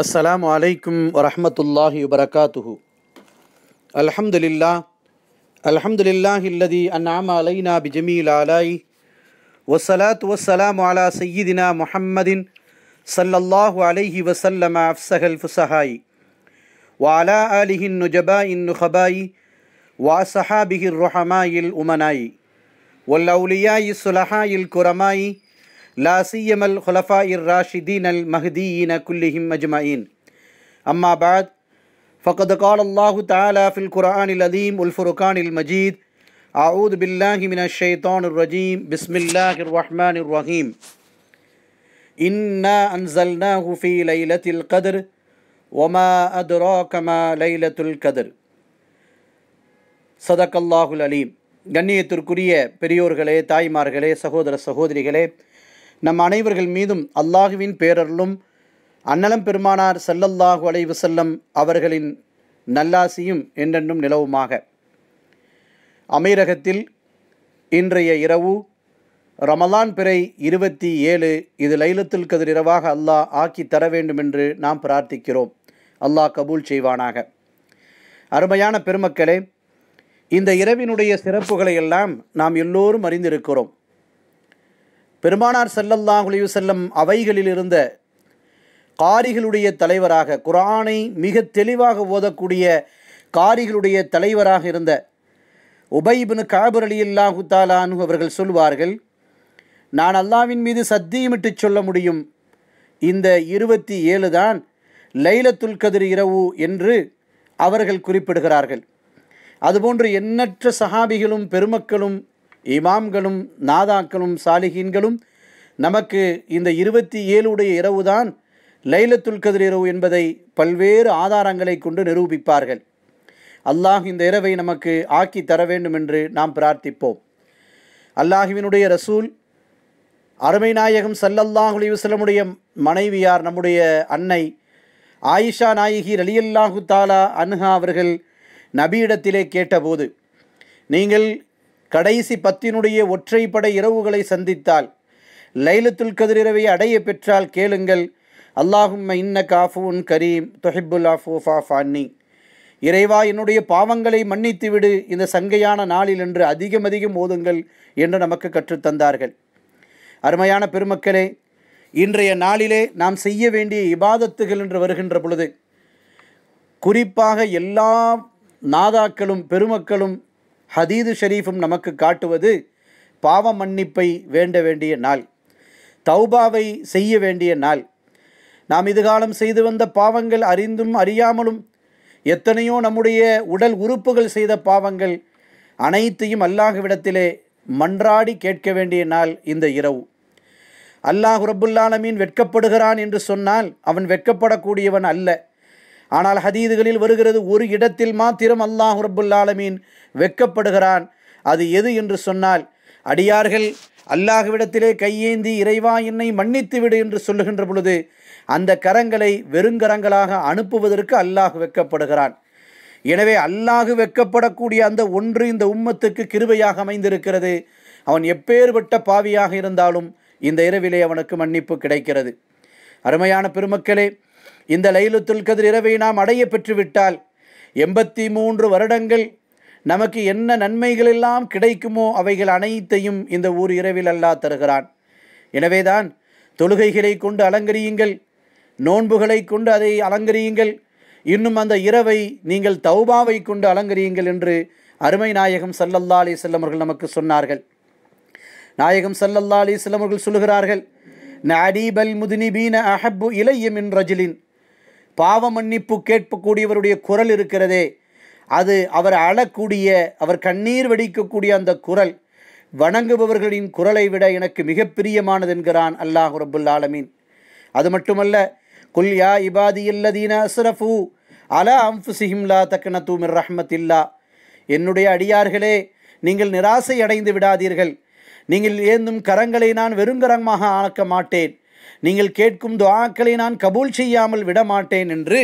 السلام عليكم ورحمة الله وبركاته الحمد لله الحمد لله الذي أنعم علينا بجميل آلائه والصلاة والسلام على سيدنا محمد صلى الله عليه وسلم أفسه الفسهاء وعلى آله النجباء النخباء وأصحابه الرحماء الأمناء والأولياء الصلحاء الكرماء لا سيما الخلفاء الراشدين المهديين كلهم أجمعين أما بعد فقد قال الله تعالى في القرآن العظيم والفرقان المجيد أعوذ بالله من الشيطان الرجيم بسم الله الرحمن الرحيم إنا أنزلناه في ليلة القدر وما أدراك ما ليلة القدر صدق الله அலீம் கண்ணியத்திற்குரிய பெரியோர்களே தாய்மார்களே சகோதர சகோதரிகளே நம் அனைவர்கள் மீதும் அல்லாஹுவின் பேரருளும் அன்னலம் பெருமானார் செல்லல்லாஹு அலைவு செல்லம் அவர்களின் நல்லாசியும் என்றென்றும் நிலவுமாக அமீரகத்தில் இன்றைய இரவு ரமலான் பிறை இருபத்தி ஏழு இது லைலத்துல் கதிர் இரவாக அல்லாஹ் ஆக்கி தர வேண்டும் என்று நாம் பிரார்த்திக்கிறோம் அல்லாஹ் கபூல் செய்வானாக அருமையான பெருமக்களே இந்த இரவினுடைய சிறப்புகளை எல்லாம் நாம் எல்லோரும் அறிந்திருக்கிறோம் பெருமானார் செல்லல்லா செல்லம் அவைகளில் இருந்த காரிகளுடைய தலைவராக குரானை மிக தெளிவாக ஓதக்கூடிய காரிகளுடைய தலைவராக இருந்த உபைபின் காபர் அலி அல்லாஹு தாலானு அவர்கள் சொல்வார்கள் நான் அல்லாவின் மீது சத்தியமிட்டு சொல்ல முடியும் இந்த இருபத்தி ஏழு தான் லைலத்துல் கதிர் இரவு என்று அவர்கள் குறிப்பிடுகிறார்கள் அதுபோன்று எண்ணற்ற சஹாபிகளும் பெருமக்களும் இமாம்களும் நாதாக்களும் சாலிஹீன்களும் நமக்கு இந்த இருபத்தி ஏழுடைய இரவுதான் லைலத்துல் கதிர் இரவு என்பதை பல்வேறு ஆதாரங்களை கொண்டு நிரூபிப்பார்கள் அல்லாஹ் இந்த இரவை நமக்கு ஆக்கி தர வேண்டும் என்று நாம் பிரார்த்திப்போம் அல்லாஹுவினுடைய ரசூல் அருமை நாயகம் சல்லல்லாஹுலி அலிவசலமுடைய மனைவியார் நம்முடைய அன்னை ஆயிஷா நாயகி ரலியல்லாஹு தாலா அன்ஹா அவர்கள் நபியிடத்திலே கேட்டபோது நீங்கள் கடைசி பத்தினுடைய ஒற்றைப்படை இரவுகளை சந்தித்தால் லைலத்துல் கதிரிரவை அடைய பெற்றால் கேளுங்கள் அல்லாஹும் இன்ன காஃபுன் கரீம் தொஹிபுல் ஆஃபு ஃபாஃபான்னி இறைவா என்னுடைய பாவங்களை மன்னித்து விடு இந்த சங்கையான நாளில் என்று அதிகம் அதிகம் ஓதுங்கள் என்று நமக்கு கற்றுத்தந்தார்கள் அருமையான பெருமக்களே இன்றைய நாளிலே நாம் செய்ய வேண்டிய இபாதத்துகள் என்று வருகின்ற பொழுது குறிப்பாக எல்லா நாதாக்களும் பெருமக்களும் ஹதீது ஷெரீஃபும் நமக்கு காட்டுவது பாவ மன்னிப்பை வேண்ட வேண்டிய நாள் தௌபாவை செய்ய வேண்டிய நாள் நாம் இதுகாலம் செய்து வந்த பாவங்கள் அறிந்தும் அறியாமலும் எத்தனையோ நம்முடைய உடல் உறுப்புகள் செய்த பாவங்கள் அனைத்தையும் அல்லாஹுவிடத்திலே மன்றாடி கேட்க வேண்டிய நாள் இந்த இரவு அல்லாஹ் ரபுல்லாலமீன் வெட்கப்படுகிறான் என்று சொன்னால் அவன் வெட்கப்படக்கூடியவன் அல்ல ஆனால் ஹதீதுகளில் வருகிறது ஒரு இடத்தில் மாத்திரம் அல்லாஹ் ரபுல்லாலமீன் வெக்கப்படுகிறான் அது எது என்று சொன்னால் அடியார்கள் அல்லாஹுவிடத்திலே கையேந்தி இறைவா என்னை மன்னித்து விடு என்று சொல்லுகின்ற பொழுது அந்த கரங்களை வெறுங்கரங்களாக அனுப்புவதற்கு அல்லாஹு வெக்கப்படுகிறான் எனவே அல்லாஹு வெக்கப்படக்கூடிய அந்த ஒன்று இந்த உம்மத்துக்கு கிருபையாக அமைந்திருக்கிறது அவன் எப்பேற்பட்ட பாவியாக இருந்தாலும் இந்த இரவிலே அவனுக்கு மன்னிப்பு கிடைக்கிறது அருமையான பெருமக்களே இந்த லைலுத்துல் கதிர் இரவை நாம் அடைய பெற்றுவிட்டால் எண்பத்தி மூன்று வருடங்கள் நமக்கு என்ன நன்மைகள் எல்லாம் கிடைக்குமோ அவைகள் அனைத்தையும் இந்த ஊர் இரவில் அல்லா தருகிறான் எனவேதான் தொழுகைகளை கொண்டு அலங்கரியுங்கள் நோன்புகளை கொண்டு அதை அலங்கரியுங்கள் இன்னும் அந்த இரவை நீங்கள் தௌபாவை கொண்டு அலங்கரியுங்கள் என்று அருமை நாயகம் சல்லல்லா அலி செல்லமர்கள் நமக்கு சொன்னார்கள் நாயகம் சல்லல்லா அலி செல்லமர்கள் சொல்கிறார்கள் நடீபல் முதுனிபீன அஹப்பு இலையம் என் ரஜிலின் பாவ மன்னிப்பு கேட்பக்கூடியவருடைய குரல் இருக்கிறதே அது அவர் அழக்கூடிய அவர் கண்ணீர் வெடிக்கக்கூடிய அந்த குரல் வணங்குபவர்களின் குரலை விட எனக்கு மிக பிரியமானது என்கிறான் அல்லாஹ் ரபுல் ஆலமீன் அது மட்டுமல்ல குல் யா இபாதி இல்லதீன அல அலா அம்ஃபுசிஹிம்லா தக்கன தூமிர் ரஹமத் இல்லா என்னுடைய அடியார்களே நீங்கள் நிராசை அடைந்து விடாதீர்கள் நீங்கள் ஏந்தும் கரங்களை நான் வெறுங்கரமாக ஆக்க மாட்டேன் நீங்கள் கேட்கும் துவாக்களை நான் கபூல் செய்யாமல் விடமாட்டேன் என்று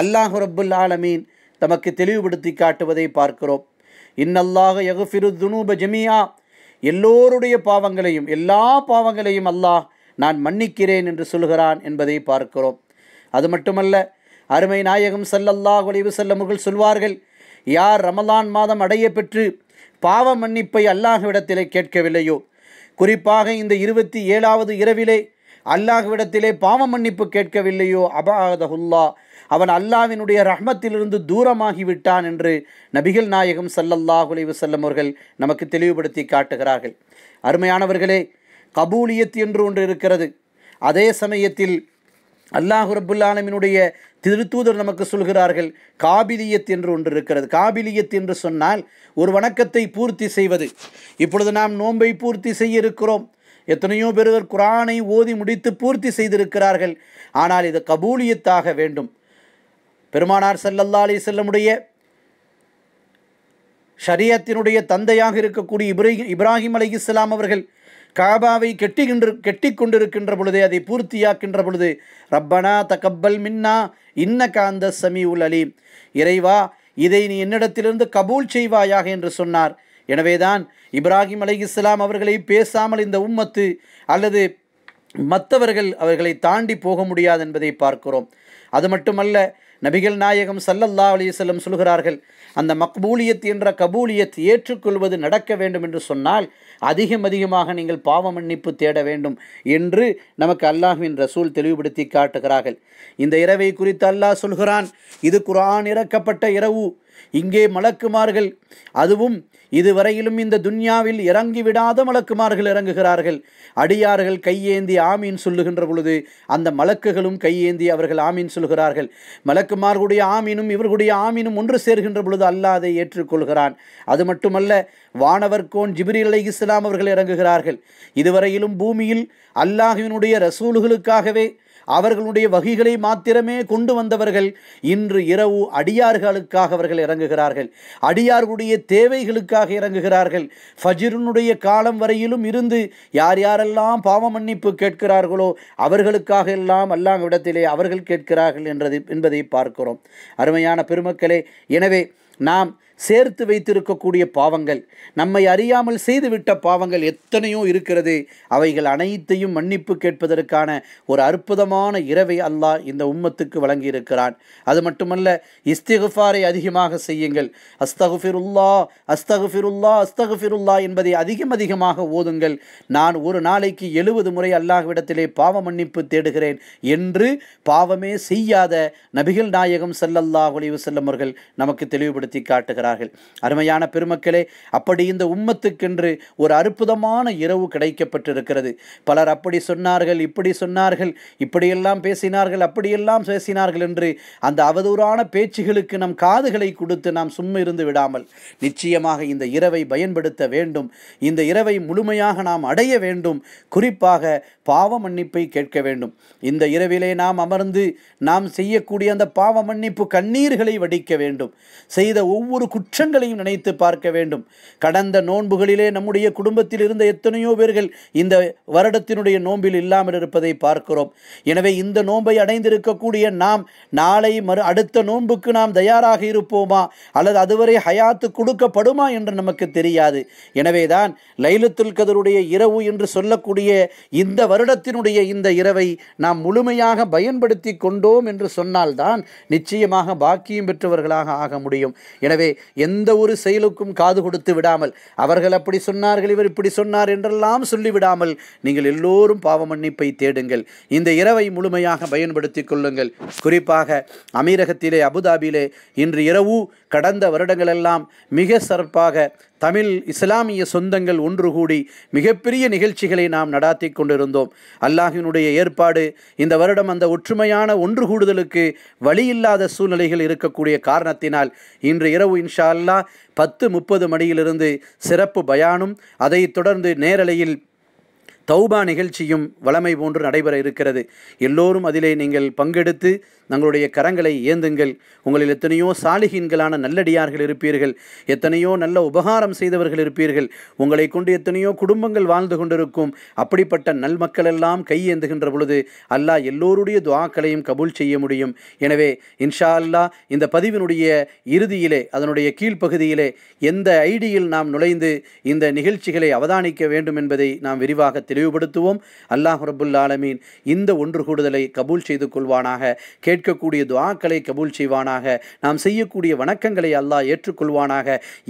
அல்லாஹு ரப்புல் ஆலமீன் தமக்கு தெளிவுபடுத்தி காட்டுவதை பார்க்கிறோம் இன்னல்லாக யகுஃபிரு துனூப ஜமியா எல்லோருடைய பாவங்களையும் எல்லா பாவங்களையும் அல்லாஹ் நான் மன்னிக்கிறேன் என்று சொல்கிறான் என்பதை பார்க்கிறோம் அது மட்டுமல்ல அருமை நாயகம் சல்லல்லாஹ் ஒளிவு செல்லமுகள் சொல்வார்கள் யார் ரமலான் மாதம் அடைய பெற்று பாவ மன்னிப்பை அல்லாஹ்விடத்திலே கேட்கவில்லையோ குறிப்பாக இந்த இருபத்தி ஏழாவது இரவிலே அல்லாஹ்விடத்திலே பாவ மன்னிப்பு கேட்கவில்லையோ அபாதகுல்லா அவன் அல்லாவினுடைய ரஹ்மத்திலிருந்து தூரமாகி விட்டான் என்று நபிகள் நாயகம் சல்லல்லாஹுலி வசல்லம் அவர்கள் நமக்கு தெளிவுபடுத்தி காட்டுகிறார்கள் அருமையானவர்களே கபூலியத் என்று ஒன்று இருக்கிறது அதே சமயத்தில் அல்லாஹு ரபுல்லாலமினுடைய திருத்தூதர் நமக்கு சொல்கிறார்கள் காபிலியத் என்று ஒன்று இருக்கிறது காபிலியத் என்று சொன்னால் ஒரு வணக்கத்தை பூர்த்தி செய்வது இப்பொழுது நாம் நோன்பை பூர்த்தி செய்ய இருக்கிறோம் எத்தனையோ பேர்கள் குரானை ஓதி முடித்து பூர்த்தி செய்திருக்கிறார்கள் ஆனால் இது கபூலியத்தாக வேண்டும் பெருமானார் செல்லல்லா அலி செல்லமுடைய ஷரியத்தினுடைய தந்தையாக இருக்கக்கூடிய இப்ராஹிம் இப்ராஹிம் அலி இஸ்லாம் அவர்கள் காபாவை கெட்டுகின்ற கெட்டி கொண்டிருக்கின்ற பொழுது அதை பூர்த்தியாக்கின்ற பொழுது ரப்பனா தகப்பல் மின்னா இன்ன காந்த சமி உல் அலீம் இறைவா இதை நீ என்னிடத்திலிருந்து கபூல் செய்வாயாக என்று சொன்னார் எனவேதான் இப்ராஹிம் அலி இஸ்லாம் அவர்களை பேசாமல் இந்த உம்மத்து அல்லது மற்றவர்கள் அவர்களை தாண்டி போக முடியாது என்பதை பார்க்கிறோம் அது மட்டுமல்ல நபிகள் நாயகம் சல்லல்லா அலிசல்லம் சொல்கிறார்கள் அந்த மக்பூலியத் என்ற கபூலியத் ஏற்றுக்கொள்வது நடக்க வேண்டும் என்று சொன்னால் அதிகம் அதிகமாக நீங்கள் பாவ மன்னிப்பு தேட வேண்டும் என்று நமக்கு அல்லாஹின் ரசூல் தெளிவுபடுத்தி காட்டுகிறார்கள் இந்த இரவை குறித்து அல்லாஹ் சொல்கிறான் இது குரான் இறக்கப்பட்ட இரவு இங்கே மலக்குமார்கள் அதுவும் இதுவரையிலும் இந்த துன்யாவில் இறங்கிவிடாத மலக்குமார்கள் இறங்குகிறார்கள் அடியார்கள் கையேந்தி ஆமீன் சொல்லுகின்ற பொழுது அந்த மலக்குகளும் கையேந்தி அவர்கள் ஆமீன் சொல்கிறார்கள் மலக்குமார்களுடைய ஆமீனும் இவர்களுடைய ஆமீனும் ஒன்று சேர்கின்ற பொழுது அல்லாதை ஏற்றுக்கொள்கிறான் அது மட்டுமல்ல வானவர்கோன் ஜிபிரி அலை இஸ்லாம் அவர்கள் இறங்குகிறார்கள் இதுவரையிலும் பூமியில் அல்லாஹுவினுடைய ரசூல்களுக்காகவே அவர்களுடைய வகைகளை மாத்திரமே கொண்டு வந்தவர்கள் இன்று இரவு அடியார்களுக்காக அவர்கள் இறங்குகிறார்கள் அடியார்களுடைய தேவைகளுக்காக இறங்குகிறார்கள் ஃபஜிருனுடைய காலம் வரையிலும் இருந்து யார் யாரெல்லாம் பாவ மன்னிப்பு கேட்கிறார்களோ அவர்களுக்காக எல்லாம் அல்லாங்க இடத்திலே அவர்கள் கேட்கிறார்கள் என்றது என்பதை பார்க்கிறோம் அருமையான பெருமக்களே எனவே நாம் சேர்த்து வைத்திருக்கக்கூடிய பாவங்கள் நம்மை அறியாமல் செய்துவிட்ட பாவங்கள் எத்தனையோ இருக்கிறது அவைகள் அனைத்தையும் மன்னிப்பு கேட்பதற்கான ஒரு அற்புதமான இரவை அல்லாஹ் இந்த உம்மத்துக்கு வழங்கியிருக்கிறான் அது மட்டுமல்ல இஸ்திகுஃபாரை அதிகமாக செய்யுங்கள் அஸ்தகுஃபிருல்லா அஸ்தகுஃபிருல்லா அஸ்தகுஃபிருல்லா என்பதை அதிகம் அதிகமாக ஓதுங்கள் நான் ஒரு நாளைக்கு எழுபது முறை அல்லாஹ்விடத்திலே பாவ மன்னிப்பு தேடுகிறேன் என்று பாவமே செய்யாத நபிகள் நாயகம் செல்லல்லா ஒளிவு செல்லமர்கள் நமக்கு தெளிவுபடுத்தி காட்டுகிறார் கொண்டிருக்கிறார்கள் அருமையான பெருமக்களே அப்படி இந்த உம்மத்துக்கென்று ஒரு அற்புதமான இரவு கிடைக்கப்பட்டிருக்கிறது பலர் அப்படி சொன்னார்கள் இப்படி சொன்னார்கள் இப்படியெல்லாம் பேசினார்கள் அப்படியெல்லாம் பேசினார்கள் என்று அந்த அவதூறான பேச்சுகளுக்கு நம் காதுகளை கொடுத்து நாம் சும்மா இருந்து விடாமல் நிச்சயமாக இந்த இரவை பயன்படுத்த வேண்டும் இந்த இரவை முழுமையாக நாம் அடைய வேண்டும் குறிப்பாக பாவ மன்னிப்பை கேட்க வேண்டும் இந்த இரவிலே நாம் அமர்ந்து நாம் செய்யக்கூடிய அந்த பாவ மன்னிப்பு கண்ணீர்களை வடிக்க வேண்டும் செய்த ஒவ்வொரு குற்றங்களையும் நினைத்து பார்க்க வேண்டும் கடந்த நோன்புகளிலே நம்முடைய குடும்பத்தில் இருந்த எத்தனையோ பேர்கள் இந்த வருடத்தினுடைய நோன்பில் இல்லாமல் இருப்பதை பார்க்கிறோம் எனவே இந்த நோன்பை அடைந்திருக்கக்கூடிய நாம் நாளை மறு அடுத்த நோன்புக்கு நாம் தயாராக இருப்போமா அல்லது அதுவரை ஹயாத்து கொடுக்கப்படுமா என்று நமக்கு தெரியாது எனவேதான் லைலத்துல் கதருடைய இரவு என்று சொல்லக்கூடிய இந்த வருடத்தினுடைய இந்த இரவை நாம் முழுமையாக பயன்படுத்தி கொண்டோம் என்று சொன்னால்தான் நிச்சயமாக பாக்கியம் பெற்றவர்களாக ஆக முடியும் எனவே எந்த ஒரு செயலுக்கும் காது கொடுத்து விடாமல் அவர்கள் அப்படி சொன்னார்கள் இவர் இப்படி சொன்னார் என்றெல்லாம் சொல்லிவிடாமல் நீங்கள் எல்லோரும் பாவ மன்னிப்பை தேடுங்கள் இந்த இரவை முழுமையாக பயன்படுத்தி கொள்ளுங்கள் குறிப்பாக அமீரகத்திலே அபுதாபியிலே இன்று இரவு கடந்த வருடங்களெல்லாம் மிக சிறப்பாக தமிழ் இஸ்லாமிய சொந்தங்கள் ஒன்று கூடி மிகப்பெரிய நிகழ்ச்சிகளை நாம் நடாத்தி கொண்டிருந்தோம் அல்லாஹினுடைய ஏற்பாடு இந்த வருடம் அந்த ஒற்றுமையான ஒன்று கூடுதலுக்கு வழியில்லாத சூழ்நிலைகள் இருக்கக்கூடிய காரணத்தினால் இன்று இரவு இன்ஷா அல்லா பத்து முப்பது மணியிலிருந்து சிறப்பு பயானும் அதைத் தொடர்ந்து நேரலையில் தௌபா நிகழ்ச்சியும் வளமை போன்று நடைபெற இருக்கிறது எல்லோரும் அதிலே நீங்கள் பங்கெடுத்து தங்களுடைய கரங்களை ஏந்துங்கள் உங்களில் எத்தனையோ சாலிகின்களான நல்லடியார்கள் இருப்பீர்கள் எத்தனையோ நல்ல உபகாரம் செய்தவர்கள் இருப்பீர்கள் உங்களை கொண்டு எத்தனையோ குடும்பங்கள் வாழ்ந்து கொண்டிருக்கும் அப்படிப்பட்ட நல்மக்கள் எல்லாம் கையேந்துகின்ற பொழுது அல்லாஹ் எல்லோருடைய துவாக்களையும் கபூல் செய்ய முடியும் எனவே இன்ஷா அல்லா இந்த பதிவினுடைய இறுதியிலே அதனுடைய கீழ்ப்பகுதியிலே எந்த ஐடியில் நாம் நுழைந்து இந்த நிகழ்ச்சிகளை அவதானிக்க வேண்டும் என்பதை நாம் விரிவாக தெளிவுபடுத்துவோம் அல்லாஹ் ரபுல் ஆலமீன் இந்த ஒன்று கூடுதலை கபூல் செய்து கொள்வானாக கேட்டு கேட்கக்கூடிய துவாக்களை கபூல் செய்வானாக நாம் செய்யக்கூடிய வணக்கங்களை அல்லாஹ் ஏற்றுக்கொள்வானாக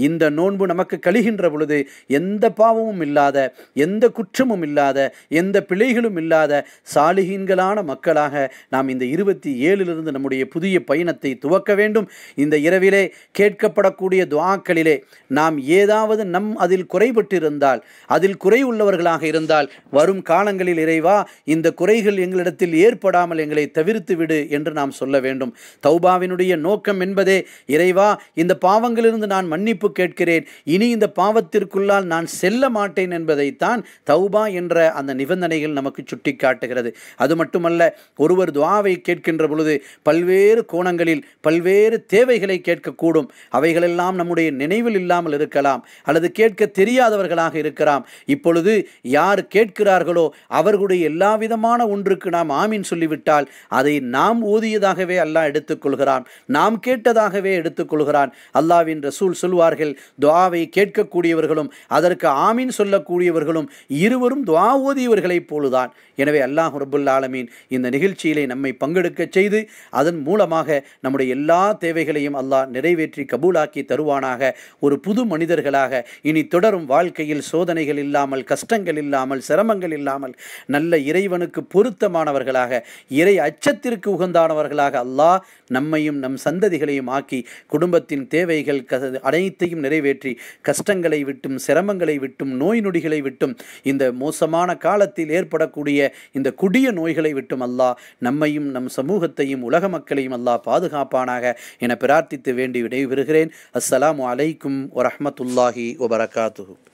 இந்த நோன்பு நமக்கு கழிகின்ற பொழுது எந்த பாவமும் இல்லாத எந்த குற்றமும் இல்லாத எந்த பிழைகளும் இல்லாத சாலிகீன்களான மக்களாக நாம் இந்த இருபத்தி ஏழிலிருந்து நம்முடைய புதிய பயணத்தை துவக்க வேண்டும் இந்த இரவிலே கேட்கப்படக்கூடிய துவாக்களிலே நாம் ஏதாவது நம் அதில் குறைபட்டு இருந்தால் அதில் குறை உள்ளவர்களாக இருந்தால் வரும் காலங்களில் இறைவா இந்த குறைகள் எங்களிடத்தில் ஏற்படாமல் எங்களை தவிர்த்து விடு என்று என்று நாம் சொல்ல வேண்டும் தௌபாவினுடைய நோக்கம் என்பதே இறைவா இந்த பாவங்களிலிருந்து நான் மன்னிப்பு கேட்கிறேன் இனி இந்த பாவத்திற்குள்ளால் நான் செல்ல மாட்டேன் என்பதைத்தான் தௌபா என்ற அந்த நிபந்தனைகள் நமக்கு சுட்டி காட்டுகிறது அது மட்டுமல்ல ஒருவர் துவாவை கேட்கின்ற பொழுது பல்வேறு கோணங்களில் பல்வேறு தேவைகளை கேட்கக்கூடும் அவைகளெல்லாம் நம்முடைய நினைவில் இல்லாமல் இருக்கலாம் அல்லது கேட்க தெரியாதவர்களாக இருக்கலாம் இப்பொழுது யார் கேட்கிறார்களோ அவர்களுடைய எல்லா விதமான ஒன்றுக்கு நாம் ஆமீன் சொல்லிவிட்டால் அதை நாம் ஊதி ஓதியதாகவே அல்லாஹ் எடுத்துக்கொள்கிறான் நாம் கேட்டதாகவே எடுத்துக்கொள்கிறான் அல்லாவின் ரசூல் சொல்வார்கள் துவாவை கேட்கக்கூடியவர்களும் அதற்கு ஆமீன் சொல்லக்கூடியவர்களும் இருவரும் துவா ஓதியவர்களைப் போலுதான் எனவே அல்லாஹ் ரபுல் ஆலமீன் இந்த நிகழ்ச்சியிலே நம்மை பங்கெடுக்க செய்து அதன் மூலமாக நம்முடைய எல்லா தேவைகளையும் அல்லாஹ் நிறைவேற்றி கபூலாக்கி தருவானாக ஒரு புது மனிதர்களாக இனி தொடரும் வாழ்க்கையில் சோதனைகள் இல்லாமல் கஷ்டங்கள் இல்லாமல் சிரமங்கள் இல்லாமல் நல்ல இறைவனுக்கு பொருத்தமானவர்களாக இறை அச்சத்திற்கு உகந்தான பாக்கியமானவர்களாக அல்லாஹ் நம்மையும் நம் சந்ததிகளையும் ஆக்கி குடும்பத்தின் தேவைகள் க அனைத்தையும் நிறைவேற்றி கஷ்டங்களை விட்டும் சிரமங்களை விட்டும் நோய் நொடிகளை விட்டும் இந்த மோசமான காலத்தில் ஏற்படக்கூடிய இந்த குடிய நோய்களை விட்டும் அல்லாஹ் நம்மையும் நம் சமூகத்தையும் உலக மக்களையும் அல்லாஹ் பாதுகாப்பானாக என பிரார்த்தித்து வேண்டி விடைபெறுகிறேன் அஸ்ஸலாமு அலைக்கும் வரமத்துல்லாஹி வபரகாத்து